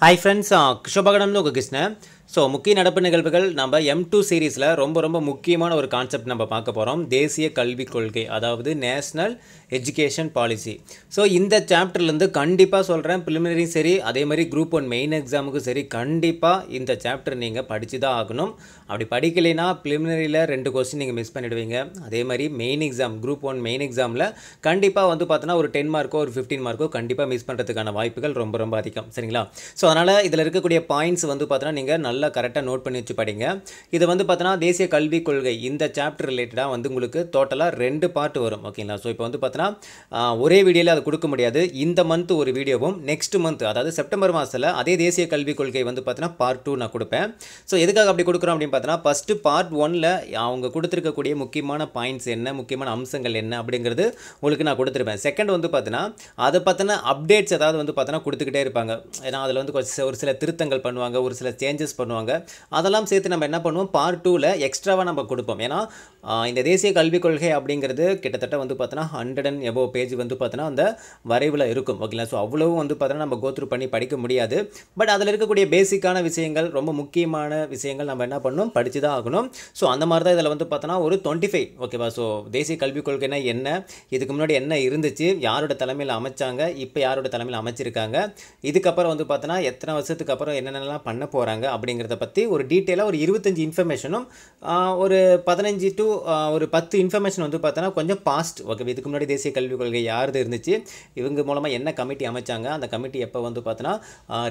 hi friends किशोभागढ़ हम लोग किसने ஸோ முக்கிய நடப்பு நிகழ்வுகள் நம்ம எம் டூ சீரீஸில் ரொம்ப ரொம்ப முக்கியமான ஒரு கான்செப்ட் நம்ம பார்க்க போகிறோம் தேசிய கல்விக் கொள்கை அதாவது நேஷ்னல் எஜுகேஷன் பாலிசி ஸோ இந்த சாப்டர்லேருந்து கண்டிப்பாக சொல்கிறேன் ப்ரிலிமினரியும் சரி அதே மாதிரி குரூப் ஒன் மெயின் எக்ஸாமுக்கும் சரி கண்டிப்பாக இந்த சாப்டர் நீங்கள் படித்து தான் ஆகணும் அப்படி படிக்கலைன்னா ப்ரிலிமினரியில் ரெண்டு கொஸ்டின் நீங்கள் மிஸ் பண்ணிவிடுவீங்க அதே மாதிரி main exam group one main எக்ஸாமில் கண்டிப்பாக வந்து பார்த்தோன்னா ஒரு டென் மார்க்கோ ஒரு ஃபிஃப்டின் மார்க்கோ கண்டிப்பாக மிஸ் பண்ணுறதுக்கான வாய்ப்புகள் ரொம்ப ரொம்ப அதிகம் சரிங்களா ஸோ அதனால் இதில் இருக்கக்கூடிய பாயிண்ட்ஸ் வந்து பார்த்தோன்னா நீங்கள் நல்ல நல்லா கரெக்டாக நோட் பண்ணி வச்சு படிங்க இது வந்து பார்த்தோன்னா தேசிய கல்விக் கொள்கை இந்த சாப்டர் ரிலேட்டடாக வந்து உங்களுக்கு டோட்டலாக ரெண்டு பார்ட் வரும் ஓகேங்களா ஸோ இப்போ வந்து பார்த்தோன்னா ஒரே வீடியோவில் அது கொடுக்க முடியாது இந்த மந்த் ஒரு வீடியோவும் நெக்ஸ்ட் மந்த் அதாவது செப்டம்பர் மாதத்தில் அதே தேசிய கல்விக் கொள்கை வந்து பார்த்தீங்கன்னா பார்ட் டூ நான் கொடுப்பேன் ஸோ எதுக்காக அப்படி கொடுக்குறோம் அப்படின்னு பார்த்தோன்னா ஃபஸ்ட்டு பார்ட் ஒனில் அவங்க கொடுத்துருக்கக்கூடிய முக்கியமான பாயிண்ட்ஸ் என்ன முக்கியமான அம்சங்கள் என்ன அப்படிங்கிறது உங்களுக்கு நான் கொடுத்துருப்பேன் செகண்ட் வந்து பார்த்தீங்கன்னா அதை பார்த்தினா அப்டேட்ஸ் ஏதாவது வந்து பார்த்தோன்னா கொடுத்துக்கிட்டே இருப்பாங்க ஏன்னா அதில் வந்து ஒரு சில திருத்தங்கள் பண்ணுவாங்க ஒரு சில சேஞ்சஸ் பண்ணுவாங்க பண்ணுவாங்க அதெல்லாம் சேர்த்து நம்ம என்ன பண்ணுவோம் பார்ட் டூவில் எக்ஸ்ட்ராவாக நம்ம கொடுப்போம் ஏன்னா இந்த தேசிய கல்விக் கொள்கை அப்படிங்கிறது கிட்டத்தட்ட வந்து பார்த்தோன்னா ஹண்ட்ரட் அண்ட் எபோ பேஜ் வந்து பார்த்தோன்னா அந்த வரைவில் இருக்கும் ஓகேங்களா ஸோ அவ்வளோ வந்து பார்த்தோன்னா நம்ம கோத்ரூ பண்ணி படிக்க முடியாது பட் அதில் இருக்கக்கூடிய பேசிக்கான விஷயங்கள் ரொம்ப முக்கியமான விஷயங்கள் நம்ம என்ன பண்ணணும் படித்து தான் ஆகணும் ஸோ அந்த மாதிரி தான் இதில் வந்து பார்த்தோன்னா ஒரு டுவெண்ட்டி ஃபைவ் ஓகேவா ஸோ தேசிய கல்விக் கொள்கைனா என்ன இதுக்கு முன்னாடி என்ன இருந்துச்சு யாரோட தலைமையில் அமைச்சாங்க இப்போ யாரோட தலைமையில் அமைச்சிருக்காங்க இதுக்கப்புறம் வந்து பார்த்தோன்னா எத்தனை வருஷத்துக்கு அப்புறம் என்னென்னலாம் பண்ண போகிறாங்க அப்படிங்கிறத பற்றி ஒரு டீட்டெயிலாக ஒரு இருபத்தஞ்சி இன்ஃபர்மேஷனும் ஒரு பதினஞ்சு டு ஒரு பத்து இன்ஃபர்மேஷன் வந்து பார்த்தோன்னா கொஞ்சம் பாஸ்ட் ஓகே இதுக்கு முன்னாடி தேசிய கல்விக் கொள்கை யாரது இருந்துச்சு இவங்க மூலமாக என்ன கமிட்டி அமைச்சாங்க அந்த கமிட்டி எப்போ வந்து பார்த்தோன்னா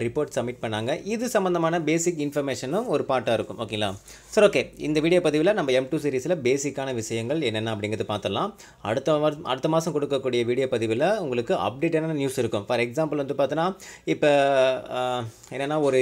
ரிப்போர்ட் சப்மிட் பண்ணாங்க இது சம்மந்தமான பேசிக் இன்ஃபர்மேஷனும் ஒரு பாட்டாக இருக்கும் ஓகேங்களா சார் ஓகே இந்த வீடியோ பதிவில் நம்ம எம் டூ சீரீஸில் பேசிக்கான விஷயங்கள் என்னென்ன அப்படிங்கிறது பார்த்துடலாம் அடுத்த அடுத்த மாதம் கொடுக்கக்கூடிய வீடியோ பதிவில் உங்களுக்கு அப்டேட்டான நியூஸ் இருக்கும் ஃபார் எக்ஸாம்பிள் வந்து பார்த்தோன்னா இப்போ என்னென்னா ஒரு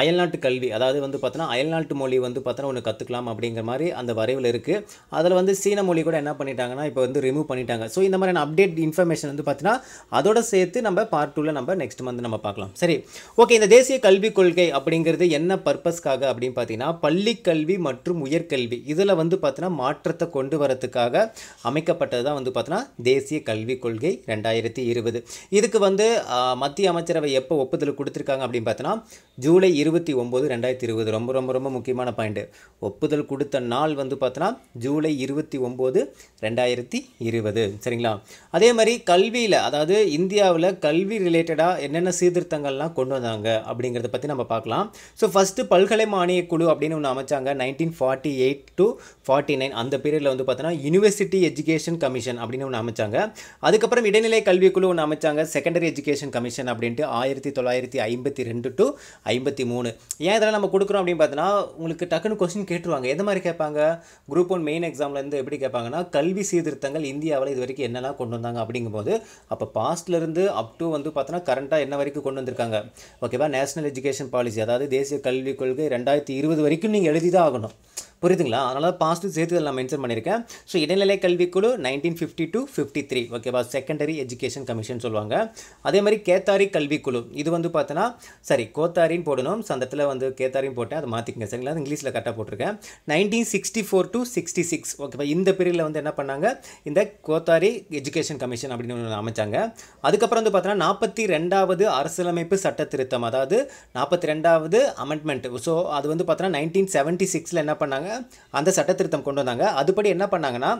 அயல்நாட்டு கல்வி அதாவது வந்து பார்த்தோன்னா அயல்நாட்டு மொழி வந்து பார்த்தோன்னா ஒன்று கற்றுக்கலாம் அப்படிங்கிற மாதிரி அந்த வரைவில் இருக்குது அதில் வந்து சீன மொழி கூட என்ன பண்ணிட்டாங்கன்னா இப்போ வந்து ரிமூவ் பண்ணிட்டாங்க ஸோ இந்த மாதிரியான அப்டேட் இன்ஃபர்மேஷன் வந்து பார்த்தீங்கன்னா அதோட சேர்த்து நம்ம பார்ட் டூவில் நம்ம நெக்ஸ்ட் மந்த் நம்ம பார்க்கலாம் சரி ஓகே இந்த தேசிய கல்விக் கொள்கை அப்படிங்கிறது என்ன பர்பஸ்க்காக அப்படின்னு பார்த்தீங்கன்னா பள்ளி கல்வி மற்றும் உயர்கல்வி இதில் வந்து பார்த்தீங்கன்னா மாற்றத்தை கொண்டு வரத்துக்காக அமைக்கப்பட்டது தான் வந்து பார்த்தீங்கன்னா தேசிய கல்விக் கொள்கை ரெண்டாயிரத்தி இருபது இதுக்கு வந்து மத்திய அமைச்சரவை எப்போ ஒப்புதல் கொடுத்துருக்காங்க அப்படின்னு பார்த்தீங்கன்னா ஜூலை இருபத்தி ஒம்பது ரெண்டாயிரத்தி இருபது ரொம்ப ரொம்ப ரொம்ப முக்கியமான பாயிண்ட்டு ஒப்புதல் கொடுத்த நாள் வந்து பார்த்தோன்னா ஜூலை இருபத்தி ஒம்பது ரெண்டாயிரத்தி இருபது சரிங்களா அதே மாதிரி கல்வியில் அதாவது இந்தியாவில் கல்வி ரிலேட்டடாக என்னென்ன சீர்திருத்தங்கள்லாம் கொண்டு வந்தாங்க அப்படிங்கிறத பற்றி நம்ம பார்க்கலாம் ஸோ ஃபஸ்ட்டு பல்கலை மானிய குழு அப்படின்னு ஒன்று அமைச்சாங்க nineteen forty eight to forty nine அந்த பீரியடில் வந்து பார்த்தோன்னா யூனிவர்சிட்டி எஜுகேஷன் கமிஷன் அப்படின்னு ஒன்று அமைச்சாங்க அதுக்கப்புறம் இடைநிலை கல்விக்குழு ஒன்று அமைச்சாங்க செகண்டரி எஜுகேஷன் கமிஷன் அப்படின்ட்டு ஆயிரத்தி தொள்ளாயிரத்தி ஐம்பத்தி ரெண்டு டு ஐம்பத்தி மூணு ஏன் இதெல்லாம் நம்ம கொடுக்குறோம் அப்படின்னு பார்த்தீங்கன்னா உங்களுக்கு டக்குன்னு கொஸ்டின் கேட்டுருவாங்க எந்த மாதிரி கேட்பாங்க குரூப் ஒன் மெயின் எக்ஸாம்லேருந்து எப்படி கேட்பாங்கன்னா கல்வி சீர்திருத்தங்கள் இந்தியாவில் இது வரைக்கும் என்னெல்லாம் கொண்டு வந்தாங்க அப்படிங்கும்போது அப்போ பாஸ்ட்லேருந்து அப் டு வந்து பார்த்தோன்னா கரண்ட்டாக என்ன வரைக்கும் கொண்டு வந்திருக்காங்க ஓகேவா நேஷனல் எஜுகேஷன் பாலிசி அதாவது தேசிய கல்விக் கொள்கை ரெண்டாயிரத்தி இருபது வரைக்கும் நீங்கள் எழுதி தான் ஆகணும் புரியுதுங்களா அதனால் பாஸ்ட்டு சேர்த்து நான் மென்ஷன் பண்ணியிருக்கேன் ஸோ இடைநிலை கல்விக்குழு nineteen fifty two fifty three ஓகேவா செகண்டரி எஜுகேஷன் கமிஷன் சொல்லுவாங்க அதே மாதிரி கேத்தாரி கல்விக்குழு இது வந்து பார்த்தோன்னா சரி கோத்தாரின்னு போடணும் ஸோ அந்த இடத்துல வந்து கேத்தாரின்னு போட்டேன் அதை மாற்றிக்கங்க சரிங்களா அது இங்கிலீஷில் கரெக்டாக போட்டிருக்கேன் nineteen sixty four to sixty six ஓகேவா இந்த பீரியடில் வந்து என்ன பண்ணாங்க இந்த கோத்தாரி எஜுகேஷன் கமிஷன் அப்படின்னு ஒன்று அமைச்சாங்க அதுக்கப்புறம் வந்து பார்த்தோன்னா நாற்பத்தி ரெண்டாவது அரசியலமைப்பு சட்ட திருத்தம் அதாவது நாற்பத்தி ரெண்டாவது அமெண்ட்மெண்ட் ஸோ அது வந்து பார்த்தோன்னா நைன்டீன் செவன்ட்டி சிக்ஸில் என்ன பண்ணாங்க அந்த சட்டத்திருத்தம் கொண்டு வந்தாங்க அதுபடி என்ன பண்ணாங்கன்னா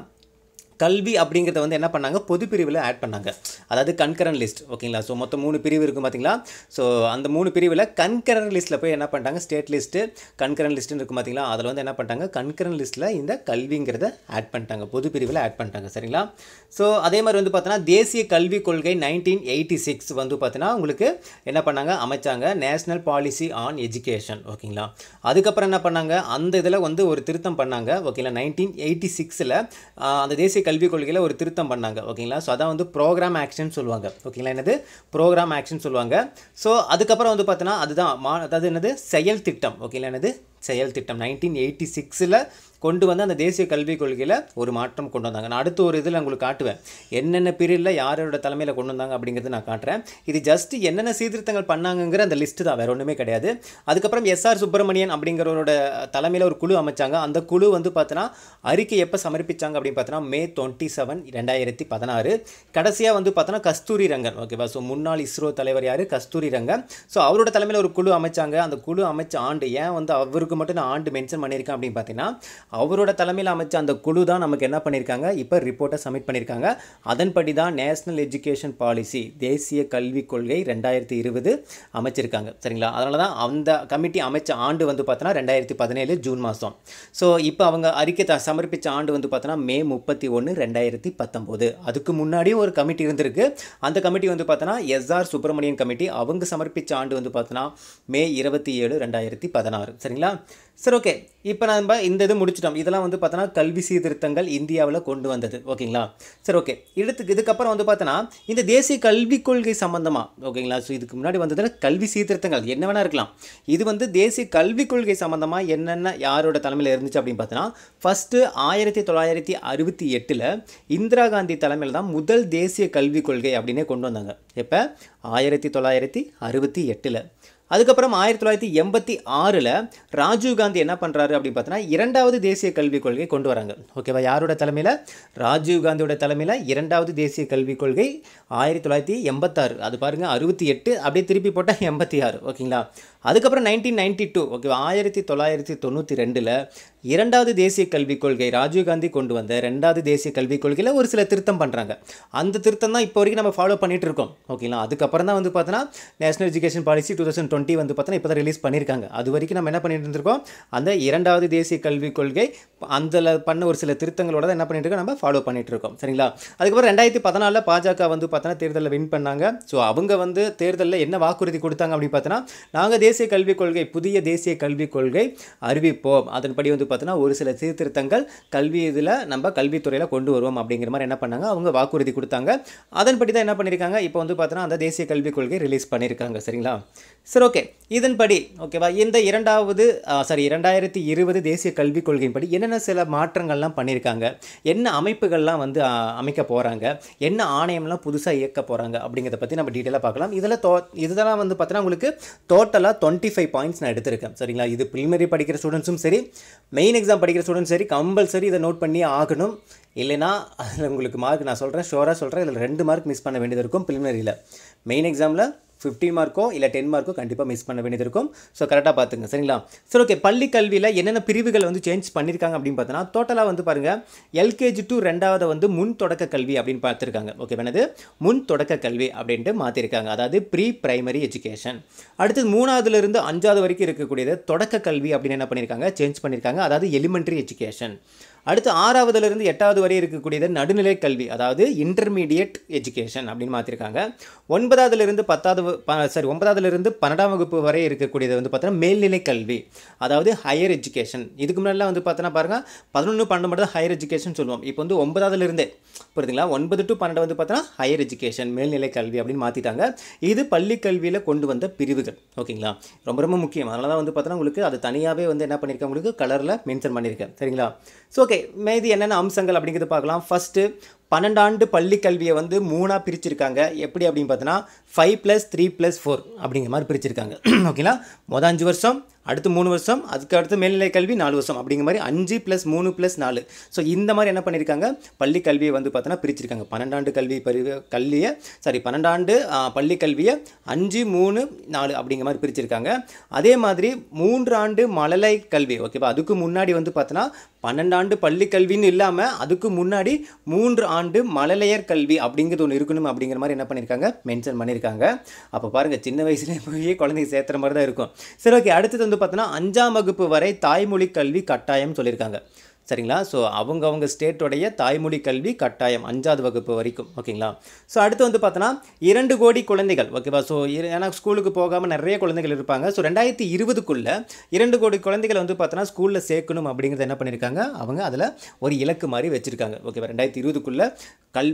கல்வி அப்படிங்கிறத வந்து என்ன பண்ணாங்க பொது பிரிவில் ஆட் பண்ணாங்க அதாவது கண்கரன் லிஸ்ட் ஓகேங்களா ஸோ மொத்தம் மூணு பிரிவு இருக்கும் பார்த்தீங்களா ஸோ அந்த மூணு பிரிவில் கண்கரன் லிஸ்ட்டில் போய் என்ன பண்ணிட்டாங்க ஸ்டேட் லிஸ்ட்டு கண்கரன் லிஸ்ட்டுன்னு இருக்கும் பார்த்தீங்களா அதில் வந்து என்ன பண்ணிட்டாங்க கண்கரன் லிஸ்ட்டில் இந்த கல்விங்கிறத ஆட் பண்ணிட்டாங்க பொது பிரிவில் ஆட் பண்ணிட்டாங்க சரிங்களா ஸோ அதே மாதிரி வந்து பார்த்தோன்னா தேசிய கல்விக் கொள்கை நைன்டீன் எயிட்டி சிக்ஸ் வந்து பார்த்தீங்கன்னா உங்களுக்கு என்ன பண்ணாங்க அமைச்சாங்க நேஷ்னல் பாலிசி ஆன் எஜுகேஷன் ஓகேங்களா அதுக்கப்புறம் என்ன பண்ணாங்க அந்த இதில் வந்து ஒரு திருத்தம் பண்ணாங்க ஓகேங்களா நைன்டீன் எயிட்டி சிக்ஸில் அந்த தேசிய கல்விக் கொள்கையில் ஒரு திருத்தம் பண்ணாங்க ஓகேங்களா ஸோ அதான் வந்து ப்ரோக்ராம் ஆக்ஷன் சொல்லுவாங்க ஓகேங்களா என்னது ப்ரோக்ராம் ஆக்ஷன் சொல்லுவாங்க ஸோ அதுக்கப்புறம் வந்து பார்த்தோன்னா அதுதான் மா அதாவது என்னது செயல் திட்டம் ஓகேங்களா என்னது செயல் திட்டம் நைன்டீன் எயிட்டி சிக்ஸில் கொண்டு வந்து அந்த தேசிய கல்விக் கொள்கையில் ஒரு மாற்றம் கொண்டு வந்தாங்க நான் அடுத்த ஒரு இதில் உங்களுக்கு காட்டுவேன் என்னென்ன பிரிவில் யாரோட தலைமையில் கொண்டு வந்தாங்க அப்படிங்கிறது நான் காட்டுறேன் இது ஜஸ்ட் என்னென்ன சீர்திருத்தங்கள் பண்ணாங்கங்கிற அந்த லிஸ்ட்டு தான் வேறு ஒன்றுமே கிடையாது அதுக்கப்புறம் எஸ்ஆர் சுப்பிரமணியன் அப்படிங்கிறவரோட தலைமையில் ஒரு குழு அமைச்சாங்க அந்த குழு வந்து பார்த்தோன்னா அறிக்கை எப்போ சமர்ப்பித்தாங்க அப்படின்னு பார்த்தோன்னா மே டுவெண்ட்டி செவன் ரெண்டாயிரத்தி பதினாறு கடைசியாக வந்து பார்த்தோன்னா கஸ்தூரி ரங்கன் ஓகேவா ஸோ முன்னாள் இஸ்ரோ தலைவர் யார் கஸ்தூரி ரங்கன் ஸோ அவரோட தலைமையில் ஒரு குழு அமைச்சாங்க அந்த குழு அமைச்ச ஆண்டு ஏன் வந்து அவருக்கு மட்டும் நான் ஆண்டு மென்ஷன் பண்ணியிருக்கேன் அப்படின்னு பார்த்தீங்கன்னா அவரோட தலைமையில் அமைச்ச அந்த குழு தான் நமக்கு என்ன பண்ணியிருக்காங்க இப்போ ரிப்போர்ட்டை சப்மிட் பண்ணியிருக்காங்க அதன்படி தான் நேஷ்னல் எஜுகேஷன் பாலிசி தேசிய கல்விக் கொள்கை ரெண்டாயிரத்தி இருபது அமைச்சிருக்காங்க சரிங்களா அதனால தான் அந்த கமிட்டி அமைச்ச ஆண்டு வந்து பார்த்தோன்னா ரெண்டாயிரத்தி பதினேழு ஜூன் மாதம் ஸோ இப்போ அவங்க அறிக்கை த சமர்ப்பித்த ஆண்டு வந்து பார்த்தோன்னா மே முப்பத்தி ஒன்று ரெண்டாயிரத்தி பத்தொம்போது அதுக்கு முன்னாடியும் ஒரு கமிட்டி இருந்திருக்கு அந்த கமிட்டி வந்து பார்த்தோன்னா எஸ்ஆர் சுப்பிரமணியன் கமிட்டி அவங்க சமர்ப்பித்த ஆண்டு வந்து பார்த்தோன்னா மே இருபத்தி ஏழு ரெண்டாயிரத்தி பதினாறு சரிங்களா சரி ஓகே இப்போ நம்ம இந்த இது முடிச்சிட்டோம் இதெல்லாம் வந்து பார்த்தோன்னா கல்வி சீர்திருத்தங்கள் இந்தியாவில் கொண்டு வந்தது ஓகேங்களா சரி ஓகே இடத்துக்கு இதுக்கப்புறம் வந்து பார்த்தோன்னா இந்த தேசிய கல்விக் கொள்கை சம்மந்தமாக ஓகேங்களா ஸோ இதுக்கு முன்னாடி வந்ததுன்னா கல்வி சீர்திருத்தங்கள் என்ன வேணால் இருக்கலாம் இது வந்து தேசிய கல்விக் கொள்கை சம்மந்தமாக என்னென்ன யாரோட தலைமையில் இருந்துச்சு அப்படின்னு பார்த்தோன்னா ஃபஸ்ட்டு ஆயிரத்தி தொள்ளாயிரத்தி அறுபத்தி எட்டில் இந்திரா காந்தி தலைமையில் தான் முதல் தேசிய கல்விக் கொள்கை அப்படின்னே கொண்டு வந்தாங்க இப்போ ஆயிரத்தி தொள்ளாயிரத்தி அறுபத்தி எட்டில் அதுக்கப்புறம் ஆயிரத்தி தொள்ளாயிரத்தி எண்பத்தி ஆறில் ராஜீவ் காந்தி என்ன பண்ணுறாரு அப்படின்னு பார்த்தோன்னா இரண்டாவது தேசிய கல்விக் கொள்கை கொண்டு வராங்க ஓகேவா யாரோட தலைமையில் ராஜீவ் காந்தியோட தலைமையில் இரண்டாவது தேசிய கல்விக் கொள்கை ஆயிரத்தி தொள்ளாயிரத்தி எண்பத்தாறு அது பாருங்கள் அறுபத்தி எட்டு அப்படியே திருப்பி போட்டால் எண்பத்தி ஆறு ஓகேங்களா அதுக்கப்புறம் நைன்டீன் நைன்டி டூ ஓகே ஆயிரத்தி தொள்ளாயிரத்தி தொண்ணூற்றி ரெண்டில் இரண்டாவது தேசிய கல்விக் கொள்கை ராஜீவ்காந்தி கொண்டு வந்த ரெண்டாவது தேசிய கல்விக் கொள்கையில் ஒரு சில திருத்தம் பண்ணுறாங்க அந்த திருத்தம் தான் இப்போ வரைக்கும் நம்ம ஃபாலோ பண்ணிகிட்டு இருக்கோம் ஓகேங்களா அதுக்கப்புறம் தான் வந்து பார்த்தோன்னா national education policy two thousand twenty வந்து பார்த்தோன்னா இப்போ தான் ரிலீஸ் பண்ணியிருக்காங்க அது வரைக்கும் நம்ம என்ன பண்ணிட்டு இருந்திருக்கோம் அந்த இரண்டாவது தேசிய கல்விக் கொள்கை அந்த பண்ண ஒரு சில திருத்தங்களோட தான் என்ன பண்ணிட்டு இருக்கோம் நம்ம ஃபாலோ பண்ணிகிட்டு இருக்கோம் சரிங்களா அதுக்கப்புறம் ரெண்டாயிரத்தி பதினாலில் பாஜக வந்து பார்த்தோன்னா தேர்தலில் வின் பண்ணாங்க ஸோ அவங்க வந்து தேர்தலில் என்ன வாக்குறுதி கொடுத்தாங்க அப்படின்னு பார்த்தோன்னா நாங்கள் தேசிய கல்விக் கொள்கை புதிய தேசிய கல்விக் கொள்கை அறிவிப்போம் அதன்படி வந்து பார்த்தீங்கன்னா ஒரு சில சீர்திருத்தங்கள் கல்வி இதில் நம்ம கல்வித்துறையில் கொண்டு வருவோம் அப்படிங்கிற மாதிரி என்ன பண்ணாங்க அவங்க வாக்குறுதி கொடுத்தாங்க அதன்படி தான் என்ன பண்ணியிருக்காங்க இப்போ வந்து பார்த்தோன்னா அந்த தேசிய கல்விக் கொள்கை ரிலீஸ் பண்ணியிருக்காங்க சரிங்களா சரி ஓகே இதன்படி ஓகேவா இந்த இரண்டாவது சாரி இரண்டாயிரத்தி இருபது தேசிய கல்விக் கொள்கையின்படி என்னென்ன சில மாற்றங்கள்லாம் பண்ணியிருக்காங்க என்ன அமைப்புகள்லாம் வந்து அமைக்க போகிறாங்க என்ன ஆணையம்லாம் புதுசாக இயக்க போகிறாங்க அப்படிங்கிறத பற்றி நம்ம டீட்டெயிலாக பார்க்கலாம் இதில் தோ இதெல்லாம் வந்து பார்த்தீங்கன்னா உங்களுக்கு டோட்டலாக டுவெண்ட்டி ஃபைவ் பாயிண்ட்ஸ் நான் எடுத்திருக்கேன் சரிங்களா இது ப்ரிலிமினரி படிக்கிற ஸ்டூடெண்ட்ஸும் சரி மெயின் எக்ஸாம் படிக்கிற ஸ்டூடெண்ட்ஸ் சரி கம்பல்சரி இதை நோட் பண்ணி ஆகணும் இல்லைனா அதில் உங்களுக்கு மார்க் நான் சொல்கிறேன் ஷோராக சொல்கிறேன் இதில் ரெண்டு மார்க் மிஸ் பண்ண வேண்டியது இருக்கும் ப்ரிலிமினரியில் மெயின் எக்ஸாமில் ஃபிஃப்டின் மார்க்கோ இல்லை டென் மார்க்கோ கண்டிப்பாக மிஸ் பண்ண வேண்டியது இருக்கும் ஸோ கரெக்டாக பார்த்துங்க சரிங்களா சரி ஓகே பள்ளி கல்வியில் என்னென்ன பிரிவுகள் வந்து சேஞ்ச் பண்ணியிருக்காங்க அப்படின்னு பார்த்தோன்னா டோட்டலாக வந்து பாருங்கள் எல்கேஜி டு ரெண்டாவது வந்து முன் தொடக்க கல்வி அப்படின்னு பார்த்துருக்காங்க ஓகே என்னது முன் தொடக்க கல்வி அப்படின்ட்டு மாற்றிருக்காங்க அதாவது ப்ரீ பிரைமரி எஜுகேஷன் அடுத்தது மூணாவதுலேருந்து அஞ்சாவது வரைக்கும் இருக்கக்கூடியது தொடக்க கல்வி அப்படின்னு என்ன பண்ணியிருக்காங்க சேஞ்ச் பண்ணியிருக்காங்க அதாவது எலிமெண்ட்ரி எஜுகேஷன் அடுத்து ஆறாவதுலேருந்து எட்டாவது வரை இருக்கக்கூடியது நடுநிலை கல்வி அதாவது இன்டர்மீடியட் எஜுகேஷன் அப்படின்னு மாற்றிருக்காங்க ஒன்பதாவதுலேருந்து பத்தாவது சாரி ஒன்பதாவதுலேருந்து பன்னெண்டாம் வகுப்பு வரை இருக்கக்கூடியது வந்து பார்த்தோன்னா மேல்நிலை கல்வி அதாவது ஹையர் எஜுகேஷன் இதுக்கு முன்னாடிலாம் வந்து பார்த்தோன்னா பாருங்கள் பதினொன்று பன்னெண்டு மட்டும் ஹையர் எஜுகேஷன் சொல்லுவோம் இப்போ வந்து ஒன்பதாவதுலேருந்தே புரியுதுங்களா ஒன்பது டு பன்னெண்டு வந்து பார்த்தோன்னா ஹையர் எஜுகேஷன் மேல்நிலை கல்வி அப்படின்னு மாற்றிட்டாங்க இது பள்ளி கல்வியில் கொண்டு வந்த பிரிவுகள் ஓகேங்களா ரொம்ப ரொம்ப முக்கியம் அதனால தான் வந்து பார்த்தோன்னா உங்களுக்கு அது தனியாகவே வந்து என்ன பண்ணியிருக்கேன் உங்களுக்கு கலரில் மென்ஷன் பண்ணியிருக்கேன் சரிங்களா ஸோ ஓகே மீதி என்னென்ன அம்சங்கள் அப்படிங்கிறது பார்க்கலாம் ஃபஸ்ட்டு பன்னெண்டாண்டு பள்ளி கல்வியை வந்து மூணாக பிரிச்சிருக்காங்க எப்படி அப்படின்னு பார்த்தோன்னா five plus three plus four அப்படிங்கிற மாதிரி பிரிச்சிருக்காங்க ஓகேங்களா மொதல் அஞ்சு வருஷம் அடுத்து மூணு வருஷம் அதுக்கு அடுத்து மேல்நிலை கல்வி நாலு வருஷம் அப்படிங்கிற மாதிரி அஞ்சு ப்ளஸ் மூணு ப்ளஸ் நாலு ஸோ இந்த மாதிரி என்ன பண்ணியிருக்காங்க பள்ளி கல்வியை வந்து பார்த்தோன்னா பிரிச்சிருக்காங்க பன்னெண்டாண்டு கல்வி பரிவு கல்வியை சாரி பன்னெண்டாண்டு பள்ளி கல்வியை அஞ்சு மூணு நாலு அப்படிங்கிற மாதிரி பிரிச்சிருக்காங்க அதே மாதிரி மூன்றாண்டு மழலை கல்வி ஓகேவா அதுக்கு முன்னாடி வந்து பார்த்தோன்னா பன்னெண்டாண்டு பள்ளி கல்வின்னு இல்லாமல் அதுக்கு முன்னாடி மூன்று ஆண்டு மழலையர் கல்வி அப்படிங்கிறது ஒன்று இருக்கணும் அப்படிங்கிற மாதிரி என்ன பண்ணியிருக்காங்க மென்ஷன் பண்ணியிருக்காங்க அப்போ பாருங்கள் சின்ன வயசுலேயே போய் குழந்தைங்க சேர்த்துற மாதிரி தான் இருக்கும் சரி ஓகே அடுத்தது வந்து பார்த்தோன்னா அஞ்சாம் வகுப்பு வரை தாய்மொழி கல்வி கட்டாயம் சொல்லியிருக்காங்க சரிங்களா ஸோ அவங்கவுங்க ஸ்டேட்டோடைய தாய்மொழி கல்வி கட்டாயம் அஞ்சாவது வகுப்பு வரைக்கும் ஓகேங்களா ஸோ அடுத்து வந்து பார்த்தோன்னா இரண்டு கோடி குழந்தைகள் ஓகேவா ஸோ ஏன்னா ஸ்கூலுக்கு போகாமல் நிறைய குழந்தைகள் இருப்பாங்க ஸோ ரெண்டாயிரத்தி இருபதுக்குள்ளே இரண்டு கோடி குழந்தைகளை வந்து பார்த்தோன்னா ஸ்கூலில் சேர்க்கணும் அப்படிங்கிறத என்ன பண்ணியிருக்காங்க அவங்க அதில் ஒரு இலக்கு மாதிரி வச்சுருக்காங்க ஓகேவா ரெண்டாயிரத்தி இருபதுக்குள்ளே கல்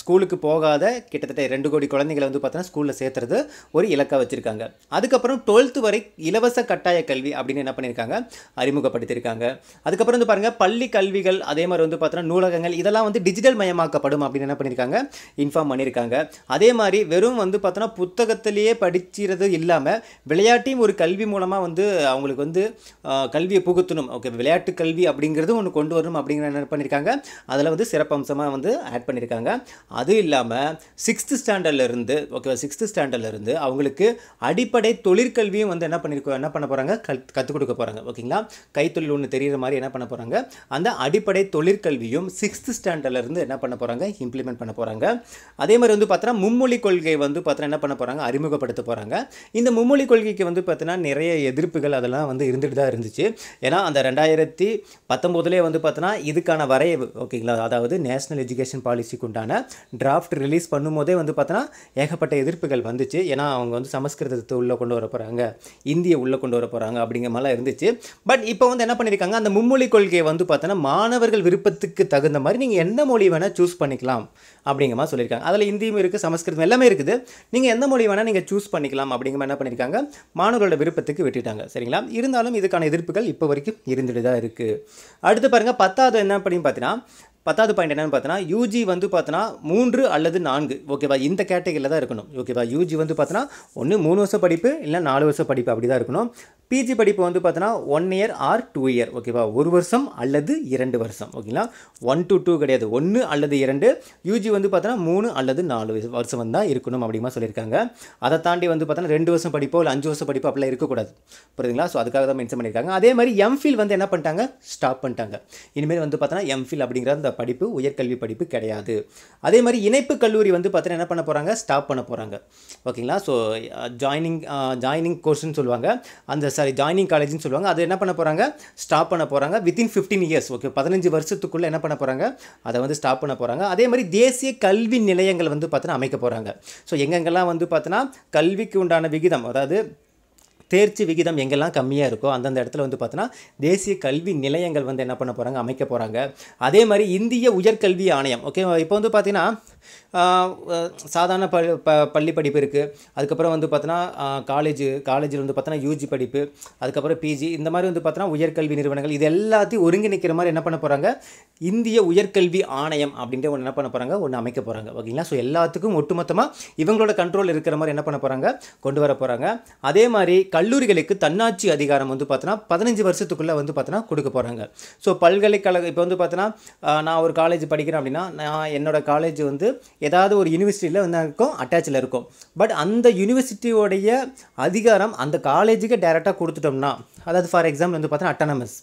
ஸ்கூலுக்கு போகாத கிட்டத்தட்ட ரெண்டு கோடி குழந்தைகளை வந்து பார்த்தோன்னா ஸ்கூலில் சேர்த்துறது ஒரு இலக்காக வச்சுருக்காங்க அதுக்கப்புறம் டுவெல்த்து வரை இலவச கட்டாய கல்வி அப்படின்னு என்ன பண்ணியிருக்காங்க அறிமுகப்படுத்தியிருக்காங்க அதுக்கப்புறம் வந்து பாருங்கள் பள்ளி கல்விகள் அதே மாதிரி வந்து பார்த்தோன்னா நூலகங்கள் இதெல்லாம் வந்து டிஜிட்டல் மயமாக்கப்படும் அப்படின்னு என்ன பண்ணியிருக்காங்க இன்ஃபார்ம் பண்ணியிருக்காங்க அதே மாதிரி வெறும் வந்து பார்த்தோன்னா புத்தகத்திலேயே படிச்சிறது இல்லாமல் விளையாட்டையும் ஒரு கல்வி மூலமாக வந்து அவங்களுக்கு வந்து கல்வியை புகுத்தணும் ஓகே விளையாட்டு கல்வி அப்படிங்கிறது ஒன்று கொண்டு வரணும் அப்படிங்கிற என்ன பண்ணியிருக்காங்க அதில் வந்து சிறப்பம்சமாக வந்து ஆட் பண்ணியிருக்காங்க அது இல்லாமல் சிக்ஸ்த்து ஸ்டாண்டர்ட்லேருந்து ஓகே சிக்ஸ்த்து ஸ்டாண்டர்ட்லேருந்து அவங்களுக்கு அடிப்படை தொழிற்கல்வியும் வந்து என்ன பண்ணியிருக்கோம் என்ன பண்ண போகிறாங்க கல் கற்றுக் கொடுக்க போகிறாங்க ஓகேங்களா கைத்தொழில் ஒன்று தெரிகிற மாதிரி என்ன பண்ண போகிறாங்க அந்த அடிப்படை தொழிற்கல்வியும் சிக்ஸ்த் ஸ்டாண்டர்ட்லேருந்து என்ன பண்ண போகிறாங்க இம்ப்ளிமெண்ட் பண்ண போகிறாங்க அதே மாதிரி வந்து பார்த்தோன்னா மும்மொழி கொள்கை வந்து பார்த்தோன்னா என்ன பண்ண போகிறாங்க அறிமுகப்படுத்த போகிறாங்க இந்த மும்மொழி கொள்கைக்கு வந்து பார்த்தோன்னா நிறைய எதிர்ப்புகள் அதெல்லாம் வந்து இருந்துட்டு தான் இருந்துச்சு ஏன்னா அந்த ரெண்டாயிரத்தி பத்தொம்போதுலேயே வந்து பார்த்தோன்னா இதுக்கான வரைவு ஓகேங்களா அதாவது நேஷனல் எஜுகேஷன் பாலிசிக்கு உண்டான டிராஃப்ட் ரிலீஸ் பண்ணும்போதே வந்து பார்த்தோன்னா ஏகப்பட்ட எதிர்ப்புகள் வந்துச்சு ஏன்னா அவங்க வந்து சமஸ்கிருதத்தை உள்ளே கொண்டு வர போகிறாங்க இந்தியை உள்ளே கொண்டு வர போகிறாங்க அப்படிங்கிற மாதிரிலாம் இருந்துச்சு பட் இப்போ வந்து என்ன பண்ணியிருக்காங்க அந்த மும்மொழி கொள்கையை வந்து பார்த்தோன்னா மாணவர்கள் விருப்பத்துக்கு தகுந்த மாதிரி நீங்கள் எந்த மொழி வேணால் சூஸ் பண்ணிக்கலாம் அப்படிங்கிற மாதிரி சொல்லியிருக்காங்க அதில் இந்தியும் இருக்குது சமஸ்கிருதம் எல்லாமே இருக்குது நீங்கள் எந்த மொழி வேணால் நீங்கள் சூஸ் பண்ணிக்கலாம் அப்படிங்கிற என்ன பண்ணியிருக்காங்க மாணவர்களோட விருப்பத்துக்கு விட்டுட்டாங்க சரிங்களா இருந்தாலும் இதுக்கான எதிர்ப்புகள் இப்போ வரைக்கும் இருந்துட்டு தான் இருக்குது அடுத்து பாருங்கள் பத்தாவது என்ன அப்படின்னு பார்த்தீங்கன்னா பத்தாவது பாயிண்ட் என்னென்னு பார்த்தோன்னா யூஜி வந்து பார்த்தோன்னா மூன்று அல்லது நான்கு ஓகேவா இந்த கேட்டகரியில் தான் இருக்கணும் ஓகேவா யூஜி வந்து பார்த்தோன்னா ஒன்று மூணு வருஷம் படிப்பு இல்லை நாலு வருஷம் படிப்பு அப்படி தான் இருக்கணும் பிஜி படிப்பு வந்து பார்த்தோன்னா one year or two year ஓகேவா ஒரு வருஷம் அல்லது இரண்டு வருஷம் ஓகேங்களா ஒன் டு டூ கிடையாது ஒன்று அல்லது இரண்டு யூஜி வந்து பார்த்தோன்னா மூணு அல்லது நாலு வருஷம் தான் இருக்கணும் அப்படிமா சொல்லியிருக்காங்க அதை தாண்டி வந்து பார்த்தீங்கன்னா ரெண்டு வருஷம் படிப்போ இல்லை அஞ்சு வருஷம் படிப்போ அப்படிலாம் இருக்கக்கூடாது புரியுதுங்களா ஸோ அதுக்காக தான் மென்ஷன் பண்ணியிருக்காங்க அதே மாதிரி எம்ஃபில் வந்து என்ன பண்ணிட்டாங்க ஸ்டாப் பண்ணிட்டாங்க இனிமேல் வந்து பார்த்தோன்னா எம்ஃபில் அப்படிங்கிற அந்த படிப்பு உயர்கல்வி படிப்பு கிடையாது அதே மாதிரி இணைப்பு கல்லூரி வந்து பார்த்தீங்கன்னா என்ன பண்ண போகிறாங்க ஸ்டாப் பண்ண போகிறாங்க ஓகேங்களா ஸோ ஜாயினிங் ஜாயினிங் கோர்ஸ்னு சொல்லுவாங்க அந்த சாரி ஜாயினிங் காலேஜ்னு சொல்லுவாங்க அது என்ன பண்ண போகிறாங்க ஸ்டாப் பண்ண போகிறாங்க வித்தின் ஃபிஃப்டீன் இயர்ஸ் ஓகே பதினஞ்சு வருஷத்துக்குள்ளே என்ன பண்ண போகிறாங்க அதை வந்து ஸ்டாப் பண்ண போகிறாங்க அதே மாதிரி தேசிய கல்வி நிலையங்கள் வந்து பார்த்தீங்கன்னா அமைக்க போகிறாங்க ஸோ எங்கெங்கெல்லாம் வந்து பார்த்தீங்கன்னா கல்விக்கு உண்டான விகிதம் அதாவது தேர்ச்சி விகிதம் எங்கெல்லாம் கம்மியாக இருக்கோ அந்தந்த இடத்துல வந்து பார்த்தோன்னா தேசிய கல்வி நிலையங்கள் வந்து என்ன பண்ண போகிறாங்க அமைக்க போகிறாங்க அதே மாதிரி இந்திய உயர்கல்வி ஆணையம் ஓகே இப்போ வந்து பார்த்திங்கன்னா சாதாரண ப ப பள்ளி படிப்பு இருக்குது அதுக்கப்புறம் வந்து பார்த்தோன்னா காலேஜ் காலேஜில் வந்து பார்த்தோன்னா யூஜி படிப்பு அதுக்கப்புறம் பிஜி இந்த மாதிரி வந்து பார்த்தோன்னா உயர்கல்வி நிறுவனங்கள் இது எல்லாத்தையும் ஒருங்கிணைக்கிற மாதிரி என்ன பண்ண போகிறாங்க இந்திய உயர்கல்வி ஆணையம் அப்படின்ட்டு ஒன்று என்ன பண்ண போகிறாங்க ஒன்று அமைக்க போகிறாங்க ஓகேங்களா ஸோ எல்லாத்துக்கும் ஒட்டுமொத்தமாக இவங்களோட கண்ட்ரோல் இருக்கிற மாதிரி என்ன பண்ண போகிறாங்க கொண்டு வர போகிறாங்க அதே மாதிரி கல்லூரிகளுக்கு தன்னாட்சி அதிகாரம் வந்து பார்த்தோன்னா பதினஞ்சு வருஷத்துக்குள்ளே வந்து பார்த்தோன்னா கொடுக்க போகிறாங்க ஸோ பல்கலைக்கழக இப்போ வந்து பார்த்தோன்னா நான் ஒரு காலேஜ் படிக்கிறேன் அப்படின்னா நான் என்னோடய காலேஜ் வந்து ஏதாவது ஒரு யூனிவர்சிட்டியில் வந்து இருக்கும் அட்டாச்சில் இருக்கும் பட் அந்த யூனிவர்சிட்டியோடைய அதிகாரம் அந்த காலேஜுக்கு டைரெக்டாக கொடுத்துட்டோம்னா அதாவது ஃபார் எக்ஸாம்பிள் வந்து பார்த்தீங்கன்னா அட்டானமஸ்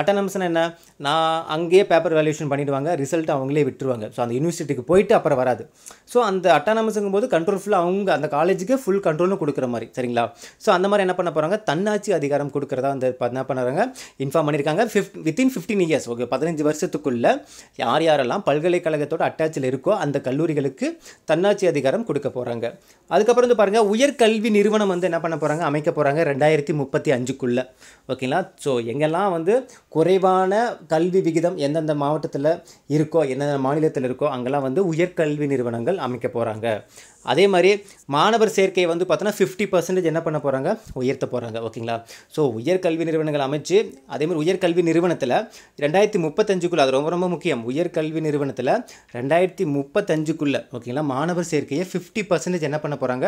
அட்டானமஸ்னால் என்ன நான் அங்கேயே பேப்பர் வேல்யூஷன் பண்ணிவிடுவாங்க ரிசல்ட் அவங்களே விட்டுருவாங்க ஸோ அந்த யூனிவர்சிட்டிக்கு போயிட்டு அப்புறம் வராது ஸோ அந்த அட்டானமஸுங்கும் போது கண்ட்ரோல் ஃபுல்லாக அவங்க அந்த காலேஜுக்கு ஃபுல் கண்ட்ரோலும் கொடுக்குற மாதிரி சரிங்களா ஸோ அந்த மாதிரி என்ன பண்ண போகிறாங்க தன்னாட்சி அதிகாரம் கொடுக்குறதா வந்து என்ன பண்ணுறாங்க இன்ஃபார்ம் பண்ணியிருக்காங்க fifth within fifteen years okay பதினஞ்சு வருஷத்துக்குள்ளே யார் யாரெல்லாம் பல்கலைக்கழகத்தோட அட்டாச்சில் இருக்கோ அந்த கல்லூரிகளுக்கு தன்னாட்சி அதிகாரம் கொடுக்க போகிறாங்க அதுக்கப்புறம் வந்து பாருங்கள் உயர்கல்வி நிறுவனம் வந்து என்ன பண்ண போகிறாங்க அமைக்க போகிறாங்க ரெண்டாயிரத்தி முப்பத்தி அஞ்சுக்குள்ளே ஓகேங்களா ஸோ எங்கெல்லாம் வந்து குறைவான கல்வி விகிதம் எந்தெந்த மாவட்டத்தில் இருக்கோ எந்தெந்த மாநிலத்தில் இருக்கோ அங்கெல்லாம் வந்து உயர்கல்வி நிறுவனங்கள் அமைக்க போகிறாங்க அதே மாதிரி மாணவர் சேர்க்கை வந்து பார்த்தோன்னா ஃபிஃப்டி பர்சன்டேஜ் என்ன பண்ண போகிறாங்க உயர்த்த போகிறாங்க ஓகேங்களா ஸோ உயர்கல்வி நிறுவனங்கள் அமைச்சு அதே மாதிரி உயர்கல்வி நிறுவனத்தில் ரெண்டாயிரத்தி முப்பத்தஞ்சுக்குள்ளே அது ரொம்ப ரொம்ப முக்கியம் உயர்கல்வி நிறுவனத்தில் ரெண்டாயிரத்தி முப்பத்தஞ்சுக்குள்ளே ஓகேங்களா மாணவர் சேர்க்கையை ஃபிஃப்டி பர்சன்டேஜ் என்ன பண்ண போகிறாங்க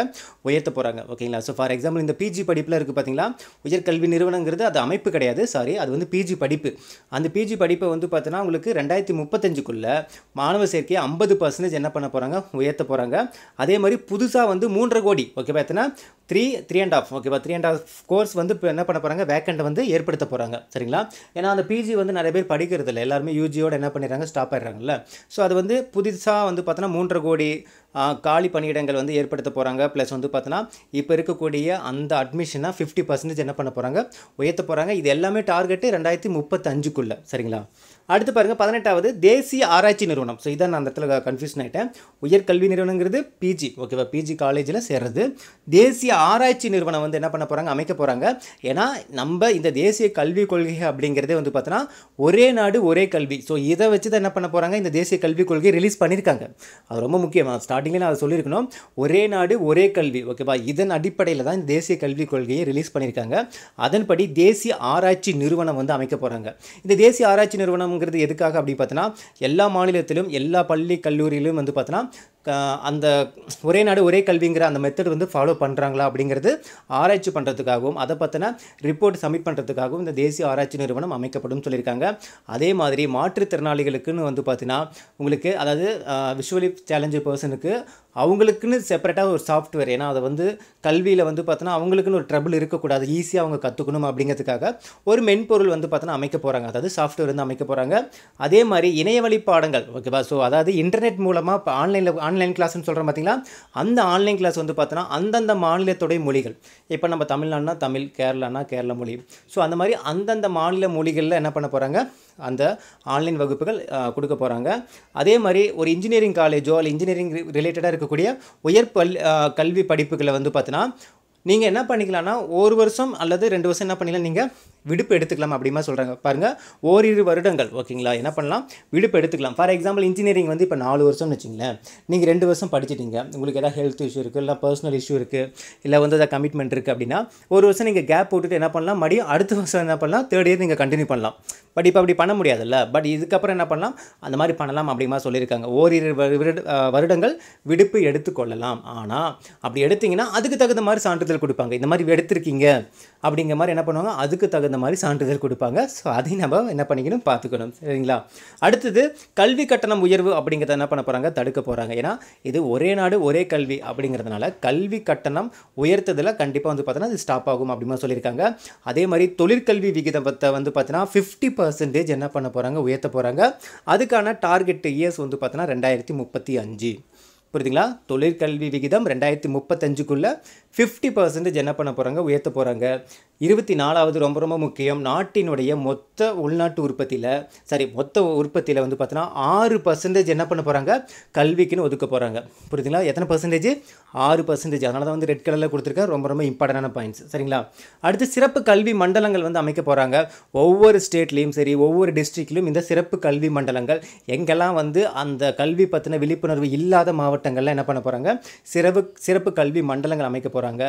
உயர்த்த போகிறாங்க ஓகேங்களா ஸோ ஃபார் எக்ஸாம்பிள் இந்த பிஜி படிப்பில் இருக்குது பார்த்தீங்களா உயர்கல்வி நிறுவனங்கிறது அது அமைப்பு கிடையாது சாரி அது வந்து பிஜி படிப்பு அந்த பிஜி படிப்பை வந்து பார்த்தோன்னா உங்களுக்கு ரெண்டாயிரத்தி முப்பத்தஞ்சுக்குள்ளே மாணவர் சேர்க்கையை ஐம்பது பர்சன்டேஜ் என்ன பண்ண போகிறாங்க உயர்த்த போகிறாங்க அதே மாதிரி புதுசாக வந்து மூன்றரை கோடி ஓகேவா எத்தனை த்ரீ த்ரீ அண்ட் ஆஃப் ஓகேவா த்ரீ அண்ட் ஆஃப் கோர்ஸ் வந்து இப்போ என்ன பண்ண போகிறாங்க வேக்கண்ட்டை வந்து ஏற்படுத்த போகிறாங்க சரிங்களா ஏன்னா அந்த பிஜி வந்து நிறைய பேர் படிக்கிறது இல்லை எல்லாருமே யூஜியோட என்ன பண்ணிடுறாங்க ஸ்டாப் ஆகிடுறாங்கல்ல ஸோ அது வந்து புதுசாக வந்து பார்த்தோன்னா மூன்றரை கோடி காலி பணியிடங்கள் வந்து ஏற்படுத்த போகிறாங்க ப்ளஸ் வந்து பார்த்தோன்னா இப்போ இருக்கக்கூடிய அந்த அட்மிஷனாக ஃபிஃப்டி பர்சன்டேஜ் என்ன பண்ண போகிறாங்க உயர்த்த போகிறாங்க இது எல்லாமே டார்கெட்டு ரெண்டாயிரத்தி முப்பத்தஞ்சுக்குள்ளே சரிங்களா அடுத்து பாருங்கள் பதினெட்டாவது தேசிய ஆராய்ச்சி நிறுவனம் ஸோ இதை நான் அந்த இடத்துல கன்ஃபியூஷன் ஆகிட்டேன் உயர்கல்வி நிறுவனங்கிறது பிஜி ஓகேவா பிஜி காலேஜில் சேர்றது தேசிய ஆராய்ச்சி நிறுவனம் வந்து என்ன பண்ண போகிறாங்க அமைக்க போகிறாங்க ஏன்னா நம்ம இந்த தேசிய கல்விக் கொள்கை அப்படிங்கிறதே வந்து பார்த்தோன்னா ஒரே நாடு ஒரே கல்வி ஸோ இதை வச்சு தான் என்ன பண்ண போகிறாங்க இந்த தேசிய கல்விக் கொள்கை ரிலீஸ் பண்ணியிருக்காங்க அது ரொம்ப முக்கியமாக ஸ்டார்டிங்கில் நான் அதை சொல்லியிருக்கணும் ஒரே நாடு ஒரே கல்வி ஓகேவா இதன் அடிப்படையில் தான் இந்த தேசிய கல்விக் கொள்கையை ரிலீஸ் பண்ணியிருக்காங்க அதன்படி தேசிய ஆராய்ச்சி நிறுவனம் வந்து அமைக்க போகிறாங்க இந்த தேசிய ஆராய்ச்சி நிறுவனம் சமங்கிறது எதுக்காக அப்படி பார்த்தோன்னா எல்லா மாநிலத்திலும் எல்லா பள்ளி கல்லூரியிலும் வந்து பார்த்தோன்னா அந்த ஒரே நாடு ஒரே கல்விங்கிற அந்த மெத்தட் வந்து ஃபாலோ பண்ணுறாங்களா அப்படிங்கிறது ஆராய்ச்சி பண்ணுறதுக்காகவும் அதை பற்றின ரிப்போர்ட் சப்மிட் பண்ணுறதுக்காகவும் இந்த தேசிய ஆராய்ச்சி நிறுவனம் அமைக்கப்படும் சொல்லியிருக்காங்க அதே மாதிரி மாற்றுத்திறனாளிகளுக்குன்னு வந்து பார்த்தீங்கன்னா உங்களுக்கு அதாவது விஷுவலி சேலஞ்சு பர்சனுக்கு அவங்களுக்குன்னு செப்பரேட்டாக ஒரு சாஃப்ட்வேர் ஏன்னா அதை வந்து கல்வியில் வந்து பார்த்தோன்னா அவங்களுக்குன்னு ஒரு ட்ரபிள் இருக்கக்கூடாது ஈஸியாக அவங்க கற்றுக்கணும் அப்படிங்கிறதுக்காக ஒரு மென்பொருள் வந்து பார்த்தோன்னா அமைக்க போகிறாங்க அதாவது சாஃப்ட்வேர் வந்து அமைக்க போகிறாங்க அதே மாதிரி இணையவழி பாடங்கள் ஓகேவா ஸோ அதாவது இன்டர்நெட் மூலமாக ஆன்லைனில் ஆன்லைன் கிளாஸ்னு சொல்கிறோம் பார்த்திங்களா அந்த ஆன்லைன் கிளாஸ் வந்து பார்த்தோன்னா அந்தந்த மாநிலத்துடைய மொழிகள் இப்போ நம்ம தமிழ்நாடுனா தமிழ் கேரளானா கேரள மொழி ஸோ அந்த மாதிரி அந்தந்த மாநில மொழிகளில் என்ன பண்ண போகிறாங்க அந்த ஆன்லைன் வகுப்புகள் கொடுக்க போகிறாங்க அதே மாதிரி ஒரு இன்ஜினியரிங் காலேஜோ அல்ல இன்ஜினியரிங் ரிலேட்டடாக இருக்கக்கூடிய உயர் பல் கல்வி படிப்புகளை வந்து பார்த்தினா நீங்கள் என்ன பண்ணிக்கலாம்னா ஒரு வருஷம் அல்லது ரெண்டு வருஷம் என்ன பண்ணிக்கலாம் நீங்கள் விடுப்பு எடுத்துக்கலாம் அப்படிமா சொல்கிறாங்க பாருங்கள் ஓரிரு வருடங்கள் ஓகேங்களா என்ன பண்ணலாம் விடுப்பு எடுத்துக்கலாம் ஃபார் எக்ஸாம்பிள் இன்ஜினியரிங் வந்து இப்போ நாலு வருஷம்னு வச்சிங்களேன் நீங்கள் ரெண்டு வருஷம் படிச்சிட்டிங்க உங்களுக்கு எதாவது ஹெல்த் இஷ்யூ இருக்குது இல்லை பர்சனல் இஷ்யூ இருக்குது இல்லை வந்து எதாவது கமிட்மெண்ட் இருக்குது அப்படின்னா ஒரு வருஷம் நீங்கள் கேப் போட்டுட்டு என்ன பண்ணலாம் மறுபடியும் அடுத்த வருஷம் என்ன பண்ணலாம் தேர்ட் இயர் நீங்கள் கண்டினியூ பண்ணலாம் பட் இப்போ அப்படி பண்ண முடியாதுல்ல பட் இதுக்கப்புறம் என்ன பண்ணலாம் அந்த மாதிரி பண்ணலாம் அப்படிமா சொல்லியிருக்காங்க ஓரிரு வருடங்கள் விடுப்பு எடுத்துக்கொள்ளலாம் ஆனால் அப்படி எடுத்திங்கன்னா அதுக்கு தகுந்த மாதிரி சான்றிதழ் சான்றிதழ் கொடுப்பாங்க இந்த மாதிரி எடுத்திருக்கீங்க அப்படிங்கிற மாதிரி என்ன பண்ணுவாங்க அதுக்கு தகுந்த மாதிரி சான்றிதழ் கொடுப்பாங்க ஸோ அதையும் நம்ம என்ன பண்ணிக்கணும் பார்த்துக்கணும் சரிங்களா அடுத்தது கல்வி கட்டணம் உயர்வு அப்படிங்கிறத என்ன பண்ண போகிறாங்க தடுக்க போகிறாங்க ஏன்னா இது ஒரே நாடு ஒரே கல்வி அப்படிங்கிறதுனால கல்வி கட்டணம் உயர்த்ததில் கண்டிப்பாக வந்து பார்த்தோன்னா அது ஸ்டாப் ஆகும் அப்படிமா சொல்லியிருக்காங்க அதே மாதிரி தொழிற்கல்வி விகிதத்தை வந்து பார்த்தீங்கன்னா ஃபிஃப்டி பர்சன்டேஜ் என்ன பண்ண போகிறாங்க உயர்த்த போகிறாங்க அதுக்கான டார்கெட் இயர்ஸ் வந்து பார்த்தோன்னா ரெண்டாயிரத்தி முப்பத்தி அஞ்சு புரியுதுங்களா தொழிற்கல்வி விகிதம் ரெண்டாயிரத்தி முப்பத்தஞ்சுக்குள்ளே ஃபிஃப்டி பர்சன்டேஜ் என்ன பண்ண போகிறாங்க உயர்த்த போகிறாங்க இருபத்தி நாலாவது ரொம்ப ரொம்ப முக்கியம் நாட்டினுடைய மொத்த உள்நாட்டு உற்பத்தியில் சாரி மொத்த உற்பத்தியில் வந்து பார்த்தோன்னா ஆறு பர்சன்டேஜ் என்ன பண்ண போகிறாங்க கல்விக்குன்னு ஒதுக்க போகிறாங்க புரியுதுங்களா எத்தனை பர்சன்டேஜ் ஆறு பர்சன்டேஜ் அதனால தான் வந்து ரெட் கலரில் கொடுத்துருக்கேன் ரொம்ப ரொம்ப இம்பார்ட்டண்டான பாயிண்ட்ஸ் சரிங்களா அடுத்து சிறப்பு கல்வி மண்டலங்கள் வந்து அமைக்க போகிறாங்க ஒவ்வொரு ஸ்டேட்லேயும் சரி ஒவ்வொரு டிஸ்ட்ரிக்ட்லேயும் இந்த சிறப்பு கல்வி மண்டலங்கள் எங்கெல்லாம் வந்து அந்த கல்வி பற்றின விழிப்புணர்வு இல்லாத மாவட்டம் மாவட்டங்களில் என்ன பண்ண போகிறாங்க சிறப்பு சிறப்பு கல்வி மண்டலங்கள் அமைக்க போகிறாங்க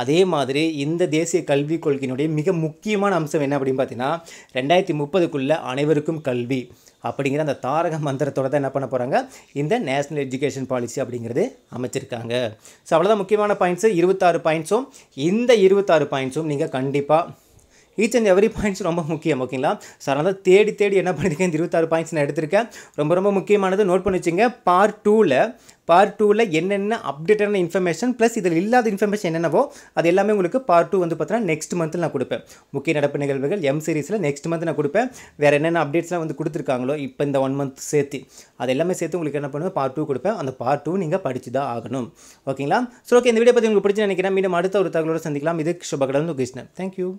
அதே மாதிரி இந்த தேசிய கல்விக் கொள்கையினுடைய மிக முக்கியமான அம்சம் என்ன அப்படின்னு பார்த்தீங்கன்னா ரெண்டாயிரத்தி முப்பதுக்குள்ளே அனைவருக்கும் கல்வி அப்படிங்கிற அந்த தாரக மந்திரத்தோட தான் என்ன பண்ண போகிறாங்க இந்த நேஷ்னல் எஜுகேஷன் பாலிசி அப்படிங்கிறது அமைச்சிருக்காங்க ஸோ அவ்வளோதான் முக்கியமான பாயிண்ட்ஸு இருபத்தாறு பாயிண்ட்ஸும் இந்த இருபத்தாறு பாயிண்ட்ஸும் நீங்கள் கண்டிப்பாக ஈச் அண்ட் எவ்ரி பாயிண்ட்ஸ் ரொம்ப முக்கியம் ஓகேங்களா ஸோ அதனால் தேடி தேடி என்ன பண்ணியிருக்கேன் இந்த இருபத்தாறு பாயிண்ட்ஸ் நான் எடுத்திருக்கேன் ரொம்ப ரொம்ப முக்கியமானது நோட் பண்ணி வச்சுங்க பார்ட் டூவில் பார்ட் டூவில் என்னென்ன அப்டேட்டான இன்ஃபர்மேஷன் ப்ளஸ் இதில் இல்லாத இன்ஃபர்மேஷன் என்னென்னவோ அது எல்லாமே உங்களுக்கு பார்ட் டூ வந்து பார்த்தீங்கன்னா நெக்ஸ்ட் மந்த்தில் நான் கொடுப்பேன் முக்கிய நடப்பு நிகழ்வுகள் எம் சீரிஸில் நெக்ஸ்ட் மந்த் நான் கொடுப்பேன் வேறு என்னென்ன அப்டேட்ஸ்லாம் வந்து கொடுத்துருக்காங்களோ இப்போ இந்த ஒன் மந்த் சேர்த்து அது எல்லாமே சேர்த்து உங்களுக்கு என்ன பண்ணுவேன் பார்ட் டூ கொடுப்பேன் அந்த பார்ட் டூ நீங்கள் படித்து தான் ஆகணும் ஓகேங்களா ஸோ ஓகே இந்த வீடியோ பற்றி உங்களுக்கு பிடிச்சி நினைக்கிறேன் மீண்டும் அடுத்த ஒரு தகவலோடு சந்திக்கலாம் இது சுபகடன் கிருஷ்ணன் தேங்க்யூ